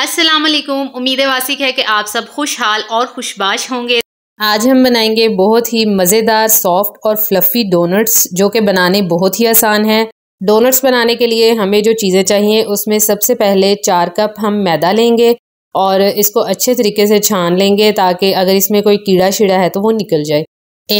अस्सलाम वालेकुम उम्मीद वासिक है कि आप सब खुशहाल और खुशबाश होंगे आज हम बनाएंगे बहुत ही मज़ेदार सॉफ्ट और फ्लफ़ी डोनट्स जो कि बनाने बहुत ही आसान हैं डोनट्स बनाने के लिए हमें जो चीज़ें चाहिए उसमें सबसे पहले चार कप हम मैदा लेंगे और इसको अच्छे तरीके से छान लेंगे ताकि अगर इसमें कोई कीड़ा शीड़ा है तो वो निकल जाए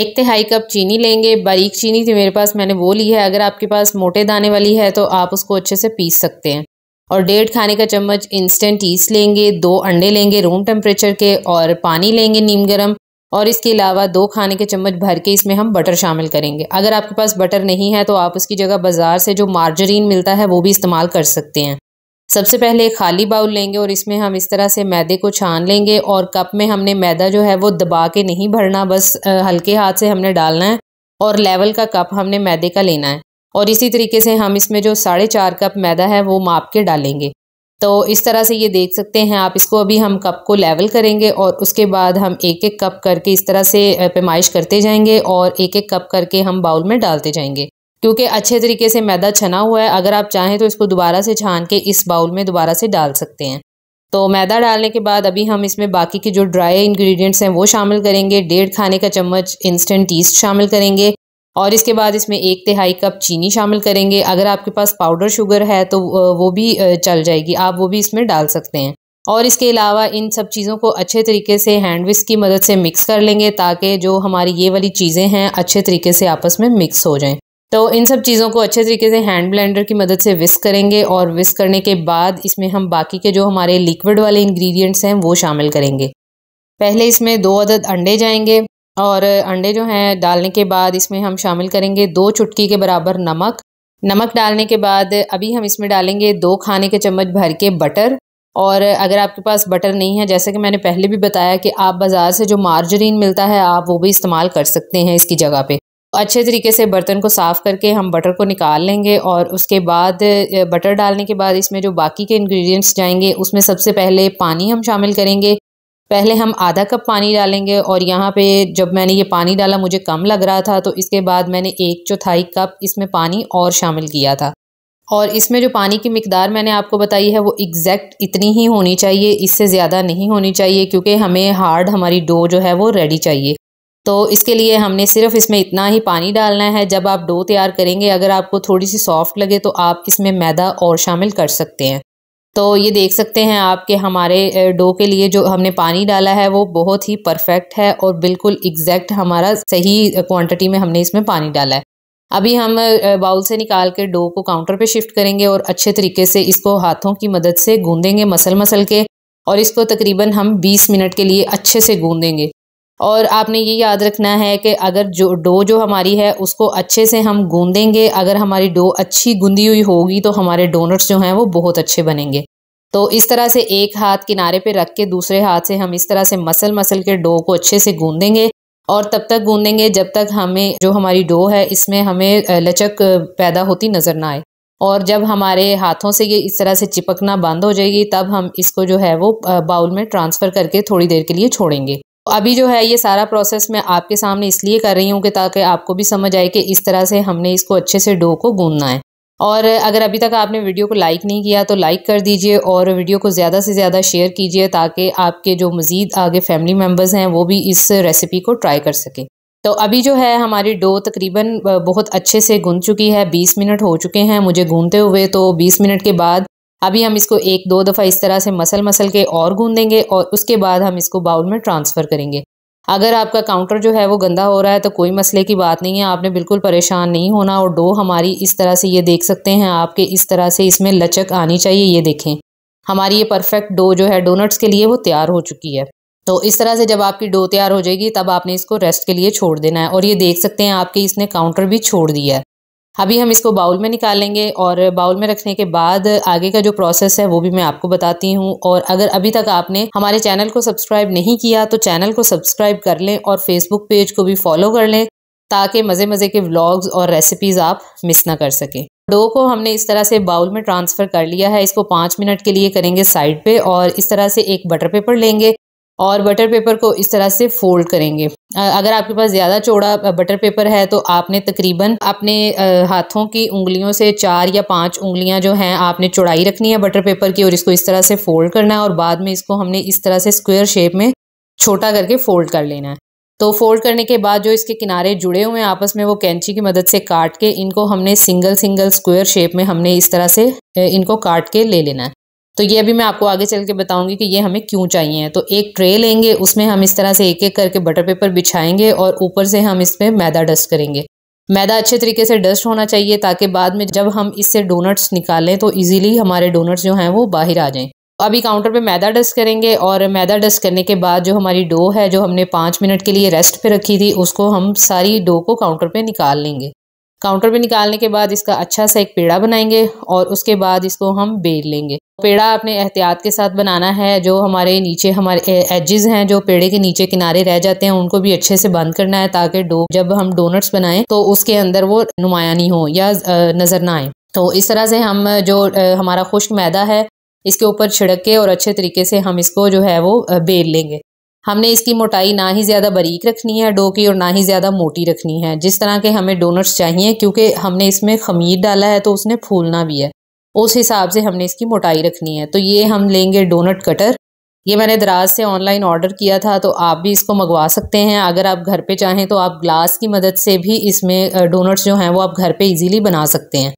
एक तिहाई कप चीनी लेंगे बारीक चीनी थी मेरे पास मैंने वो ली है अगर आपके पास मोटे दाने वाली है तो आप उसको अच्छे से पीस सकते हैं और डेढ़ खाने का चम्मच इंस्टेंट ईस्ट लेंगे दो अंडे लेंगे रूम टेम्परेचर के और पानी लेंगे नीम गर्म और इसके अलावा दो खाने के चम्मच भर के इसमें हम बटर शामिल करेंगे अगर आपके पास बटर नहीं है तो आप उसकी जगह बाज़ार से जो मार्जरीन मिलता है वो भी इस्तेमाल कर सकते हैं सबसे पहले एक खाली बाउल लेंगे और इसमें हम इस तरह से मैदे को छान लेंगे और कप में हमने मैदा जो है वो दबा के नहीं भरना बस हल्के हाथ से हमने डालना है और लेवल का कप हमने मैदे का लेना है और इसी तरीके से हम इसमें जो साढ़े चार कप मैदा है वो माप के डालेंगे तो इस तरह से ये देख सकते हैं आप इसको अभी हम कप को लेवल करेंगे और उसके बाद हम एक एक कप करके इस तरह से पेमाइश करते जाएंगे और एक एक कप करके हम बाउल में डालते जाएंगे क्योंकि अच्छे तरीके से मैदा छना हुआ है अगर आप चाहें तो इसको दोबारा से छान के इस बाउल में दोबारा से डाल सकते हैं तो मैदा डालने के बाद अभी हम इसमें बाकी के जो ड्राई इंग्रेडिएंट्स हैं वो शामिल करेंगे डेढ़ खाने का चम्मच इंस्टेंट ईस्ट शामिल करेंगे और इसके बाद इसमें एक तिहाई कप चीनी शामिल करेंगे अगर आपके पास पाउडर शुगर है तो वो भी चल जाएगी आप वो भी इसमें डाल सकते हैं और इसके अलावा इन सब चीज़ों को अच्छे तरीके से हैंड विस्क की मदद से मिक्स कर लेंगे ताकि जो हमारी ये वाली चीज़ें हैं अच्छे तरीके से आपस में मिक्स हो जाएं तो इन सब चीज़ों को अच्छे तरीके से हैंड ब्लेंडर की मदद से विस्क करेंगे और विस्क करने के बाद इसमें हम बाकी के जो हमारे लिक्विड वाले इन्ग्रीडियंट्स हैं वो शामिल करेंगे पहले इसमें दो अदद अंडे जाएंगे और अंडे जो हैं डालने के बाद इसमें हम शामिल करेंगे दो चुटकी के बराबर नमक नमक डालने के बाद अभी हम इसमें डालेंगे दो खाने के चम्मच भर के बटर और अगर आपके पास बटर नहीं है जैसे कि मैंने पहले भी बताया कि आप बाज़ार से जो मार्जरीन मिलता है आप वो भी इस्तेमाल कर सकते हैं इसकी जगह पे अच्छे तरीके से बर्तन को साफ़ करके हम बटर को निकाल लेंगे और उसके बाद बटर डालने के बाद इसमें जो बाकी के इंग्रेडिएंट्स जाएंगे उसमें सबसे पहले पानी हम शामिल करेंगे पहले हम आधा कप पानी डालेंगे और यहाँ पे जब मैंने ये पानी डाला मुझे कम लग रहा था तो इसके बाद मैंने एक चौथाई कप इसमें पानी और शामिल किया था और इसमें जो पानी की मकदार मैंने आपको बताई है वो एग्जैक्ट इतनी ही होनी चाहिए इससे ज़्यादा नहीं होनी चाहिए क्योंकि हमें हार्ड हमारी डो जो है वो रेडी चाहिए तो इसके लिए हमने सिर्फ इसमें इतना ही पानी डालना है जब आप डो तैयार करेंगे अगर आपको थोड़ी सी सॉफ्ट लगे तो आप इसमें मैदा और शामिल कर सकते हैं तो ये देख सकते हैं आप कि हमारे डो के लिए जो हमने पानी डाला है वो बहुत ही परफेक्ट है और बिल्कुल एग्जैक्ट हमारा सही क्वांटिटी में हमने इसमें पानी डाला है अभी हम बाउल से निकाल के डो को काउंटर पे शिफ्ट करेंगे और अच्छे तरीके से इसको हाथों की मदद से गूंदेंगे मसल मसल के और इसको तकरीबन हम 20 मिनट के लिए अच्छे से गूंदेंगे और आपने ये याद रखना है कि अगर जो डो जो हमारी है उसको अच्छे से हम गूंदेंगे अगर हमारी डो अच्छी गूंदी हुई होगी तो हमारे डोनट्स जो हैं वो बहुत अच्छे बनेंगे तो इस तरह से एक हाथ किनारे पे रख के दूसरे हाथ से हम इस तरह से मसल मसल के डो को अच्छे से गूंदेंगे और तब तक गूंदेंगे जब तक हमें जो हमारी डो है इसमें हमें लचक पैदा होती नज़र ना आए और जब हमारे हाथों से ये इस तरह से चिपकना बंद हो जाएगी तब हम इसको जो है वो बाउल में ट्रांसफ़र करके थोड़ी देर के लिए छोड़ेंगे अभी जो है ये सारा प्रोसेस मैं आपके सामने इसलिए कर रही हूँ कि ताकि आपको भी समझ आए कि इस तरह से हमने इसको अच्छे से डो को गूंदना है और अगर अभी तक आपने वीडियो को लाइक नहीं किया तो लाइक कर दीजिए और वीडियो को ज़्यादा से ज़्यादा शेयर कीजिए ताकि आपके जो मज़ीद आगे फैमिली मेम्बर्स हैं वो भी इस रेसिपी को ट्राई कर सकें तो अभी जो है हमारी डो तकरीबन बहुत अच्छे से गूंद चुकी है बीस मिनट हो चुके हैं मुझे गूंदते हुए तो बीस मिनट के बाद अभी हम इसको एक दो दफ़ा इस तरह से मसल मसल के और गूंद देंगे और उसके बाद हम इसको बाउल में ट्रांसफ़र करेंगे अगर आपका काउंटर जो है वो गंदा हो रहा है तो कोई मसले की बात नहीं है आपने बिल्कुल परेशान नहीं होना और डो हमारी इस तरह से ये देख सकते हैं आपके इस तरह से इसमें लचक आनी चाहिए ये देखें हमारी ये परफेक्ट डो जो है डोनट्स के लिए वो तैयार हो चुकी है तो इस तरह से जब आपकी डो तैयार हो जाएगी तब आपने इसको रेस्ट के लिए छोड़ देना है और ये देख सकते हैं आपके इसने काउंटर भी छोड़ दिया है अभी हम इसको बाउल में निकालेंगे और बाउल में रखने के बाद आगे का जो प्रोसेस है वो भी मैं आपको बताती हूँ और अगर अभी तक आपने हमारे चैनल को सब्सक्राइब नहीं किया तो चैनल को सब्सक्राइब कर लें और फेसबुक पेज को भी फॉलो कर लें ताकि मज़े मज़े के व्लॉग्स और रेसिपीज़ आप मिस ना कर सकें डो को हमने इस तरह से बाउल में ट्रांसफ़र कर लिया है इसको पाँच मिनट के लिए करेंगे साइड पे और इस तरह से एक बटर पेपर लेंगे और बटर पेपर को इस तरह से फोल्ड करेंगे अगर आपके पास ज़्यादा चौड़ा बटर पेपर है तो आपने तकरीबन अपने हाथों की उंगलियों से चार या पांच उंगलियां जो हैं आपने चौड़ाई रखनी है बटर पेपर की और इसको इस तरह से फोल्ड करना है और बाद में इसको हमने इस तरह से स्क्वेयर शेप में छोटा करके फोल्ड कर लेना है तो फोल्ड करने के बाद जो इसके किनारे जुड़े हुए हैं आपस में वो कैंची की मदद से काट के इनको हमने सिंगल सिंगल स्क्वेयर शेप में हमने इस तरह से इनको काट के ले लेना है तो ये अभी मैं आपको आगे चल के बताऊंगी कि ये हमें क्यों चाहिए तो एक ट्रे लेंगे उसमें हम इस तरह से एक एक करके बटर पेपर बिछाएंगे और ऊपर से हम इस पर मैदा डस्ट करेंगे मैदा अच्छे तरीके से डस्ट होना चाहिए ताकि बाद में जब हम इससे डोनट्स निकालें तो ईज़िली हमारे डोनट्स जो हैं वो बाहर आ जाएँ तो अभी काउंटर पे मैदा डस्ट करेंगे और मैदा डस्ट करने के बाद जो हमारी डो है जो हमने पाँच मिनट के लिए रेस्ट पे रखी थी उसको हम सारी डो को काउंटर पे निकाल लेंगे काउंटर पे निकालने के बाद इसका अच्छा सा एक पेड़ा बनाएंगे और उसके बाद इसको हम बेल लेंगे पेड़ा आपने एहतियात के साथ बनाना है जो हमारे नीचे हमारे एजेस हैं जो पेड़े के नीचे किनारे रह जाते हैं उनको भी अच्छे से बंद करना है ताकि डो जब हम डोनट्स बनाएं तो उसके अंदर वो नुमाया नहीं हो या नज़र ना आए तो इस तरह से हम जो हमारा खुश्क मैदा है इसके ऊपर छिड़क के और अच्छे तरीके से हम इसको जो है वो बेल लेंगे हमने इसकी मोटाई ना ही ज़्यादा बारीक रखनी है डो की और ना ही ज़्यादा मोटी रखनी है जिस तरह के हमें डोनट्स चाहिए क्योंकि हमने इसमें खमीर डाला है तो उसने फूलना भी है उस हिसाब से हमने इसकी मोटाई रखनी है तो ये हम लेंगे डोनट कटर ये मैंने दराज से ऑनलाइन ऑर्डर किया था तो आप भी इसको मंगवा सकते हैं अगर आप घर पे चाहें तो आप ग्लास की मदद से भी इसमें डोनट्स जो हैं वो आप घर पे इजीली बना सकते हैं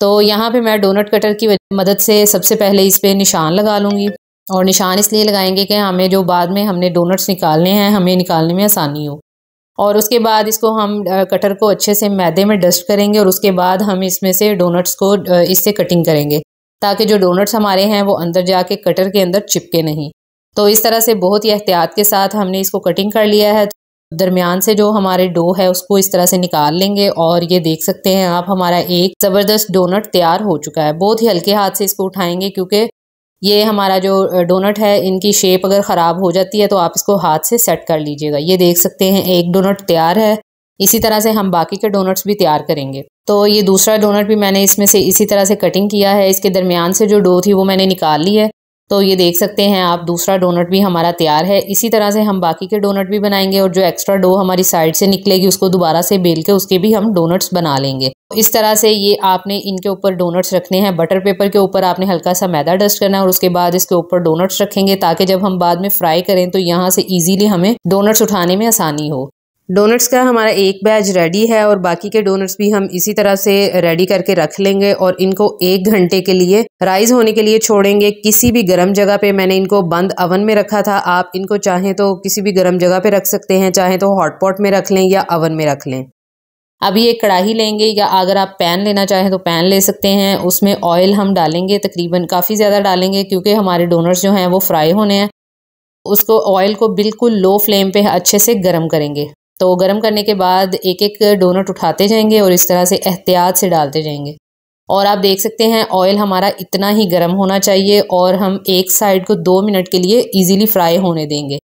तो यहाँ पे मैं डोनट कटर की मदद से सबसे पहले इस पर निशान लगा लूँगी और निशान इसलिए लगाएंगे कि हमें जो बाद में हमने डोनट्स निकालने हैं हमें निकालने में आसानी हो और उसके बाद इसको हम कटर को अच्छे से मैदे में डस्ट करेंगे और उसके बाद हम इसमें से डोनट्स को इससे कटिंग करेंगे ताकि जो डोनट्स हमारे हैं वो अंदर जाके कटर के अंदर चिपके नहीं तो इस तरह से बहुत ही एहतियात के साथ हमने इसको कटिंग कर लिया है दरमियान से जो हमारे डो है उसको इस तरह से निकाल लेंगे और ये देख सकते हैं आप हमारा एक ज़बरदस्त डोनट तैयार हो चुका है बहुत ही हल्के हाथ से इसको उठाएंगे क्योंकि ये हमारा जो डोनट है इनकी शेप अगर ख़राब हो जाती है तो आप इसको हाथ से सेट कर लीजिएगा ये देख सकते हैं एक डोनट तैयार है इसी तरह से हम बाकी के डोनट्स भी तैयार करेंगे तो ये दूसरा डोनट भी मैंने इसमें से इसी तरह से कटिंग किया है इसके दरमियान से जो डो थी वो मैंने निकाल ली है तो ये देख सकते हैं आप दूसरा डोनट भी हमारा तैयार है इसी तरह से हम बाकी के डोनट भी बनाएंगे और जो एक्स्ट्रा डो हमारी साइड से निकलेगी उसको दोबारा से बेल के उसके भी हम डोनट्स बना लेंगे इस तरह से ये आपने इनके ऊपर डोनट्स रखने हैं बटर पेपर के ऊपर आपने हल्का सा मैदा डस्ट करना है और उसके बाद इसके ऊपर डोनट्स रखेंगे ताकि जब हम बाद में फ्राई करें तो यहाँ से इजीली हमें डोनट्स उठाने में आसानी हो डोनट्स का हमारा एक बैच रेडी है और बाकी के डोनट्स भी हम इसी तरह से रेडी करके रख लेंगे और इनको एक घंटे के लिए राइज होने के लिए छोड़ेंगे किसी भी गर्म जगह पे मैंने इनको बंद अवन में रखा था आप इनको चाहें तो किसी भी गर्म जगह पे रख सकते हैं चाहे तो हॉटपॉट में रख लें या अवन में रख लें अभी एक कढ़ाई लेंगे या अगर आप पैन लेना चाहें तो पैन ले सकते हैं उसमें ऑयल हम डालेंगे तकरीबन काफ़ी ज़्यादा डालेंगे क्योंकि हमारे डोनट्स जो हैं वो फ्राई होने हैं उसको ऑयल को बिल्कुल लो फ्लेम पे अच्छे से गर्म करेंगे तो गर्म करने के बाद एक एक डोनट उठाते जाएंगे और इस तरह से एहतियात से डालते जाएंगे और आप देख सकते हैं ऑयल हमारा इतना ही गर्म होना चाहिए और हम एक साइड को दो मिनट के लिए ईज़िली फ्राई होने देंगे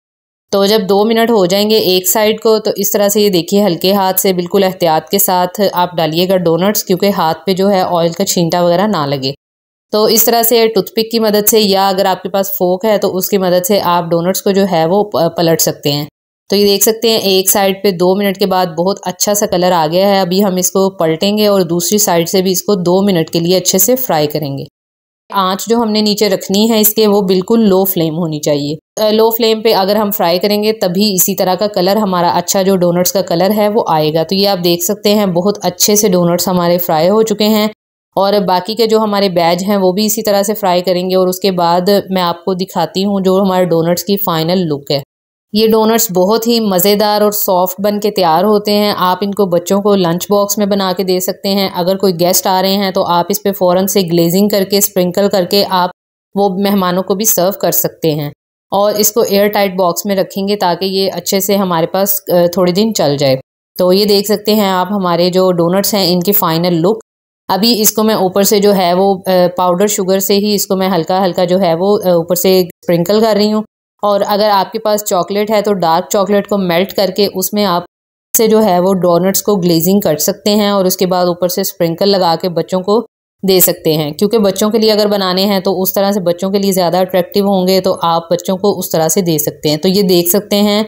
तो जब दो मिनट हो जाएंगे एक साइड को तो इस तरह से ये देखिए हल्के हाथ से बिल्कुल एहतियात के साथ आप डालिएगा डोनट्स क्योंकि हाथ पे जो है ऑयल का छींटा वगैरह ना लगे तो इस तरह से टूथपिक की मदद से या अगर आपके पास फोक है तो उसकी मदद से आप डोनट्स को जो है वो पलट सकते हैं तो ये देख सकते हैं एक साइड पे दो मिनट के बाद बहुत अच्छा सा कलर आ गया है अभी हम इसको पलटेंगे और दूसरी साइड से भी इसको दो मिनट के लिए अच्छे से फ्राई करेंगे आँच जो हमने नीचे रखनी है इसके वो बिल्कुल लो फ्लेम होनी चाहिए लो फ्लेम पे अगर हम फ्राई करेंगे तभी इसी तरह का कलर हमारा अच्छा जो डोनट्स का कलर है वो आएगा तो ये आप देख सकते हैं बहुत अच्छे से डोनट्स हमारे फ्राई हो चुके हैं और बाकी के जो हमारे बैज हैं वो भी इसी तरह से फ्राई करेंगे और उसके बाद मैं आपको दिखाती हूँ जो हमारे डोनट्स की फ़ाइनल लुक है ये डोनट्स बहुत ही मज़ेदार और सॉफ्ट बन के तैयार होते हैं आप इनको बच्चों को लंच बॉक्स में बना के दे सकते हैं अगर कोई गेस्ट आ रहे हैं तो आप इस पर फ़ौरन से ग्लेजिंग करके स्प्रिंकल करके आप वो मेहमानों को भी सर्व कर सकते हैं और इसको एयर टाइट बॉक्स में रखेंगे ताकि ये अच्छे से हमारे पास थोड़े दिन चल जाए तो ये देख सकते हैं आप हमारे जो डोनट्स हैं इनकी फ़ाइनल लुक अभी इसको मैं ऊपर से जो है वो पाउडर शुगर से ही इसको मैं हल्का हल्का जो है वो ऊपर से स्प्रिंकल कर रही हूँ और अगर आपके पास चॉकलेट है तो डार्क चॉकलेट को मेल्ट करके उसमें आप से जो है वो डोनट्स को ग्लेजिंग कर सकते हैं और उसके बाद ऊपर से स्प्रिंकल लगा के बच्चों को दे सकते हैं क्योंकि बच्चों के लिए अगर बनाने हैं तो उस तरह से बच्चों के लिए ज़्यादा अट्रैक्टिव होंगे तो आप बच्चों को उस तरह से दे सकते हैं तो ये देख सकते हैं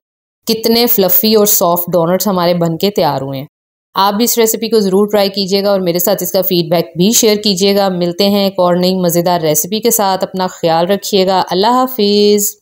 कितने फ्लफ़ी और सॉफ्ट डोनट्स हमारे बन के तैयार हुए हैं आप भी इस रेसिपी को ज़रूर ट्राई कीजिएगा और मेरे साथ इसका फीडबैक भी शेयर कीजिएगा मिलते हैं एक और नई मज़ेदार रेसिपी के साथ अपना ख्याल रखिएगा अल्लाह हाफिज़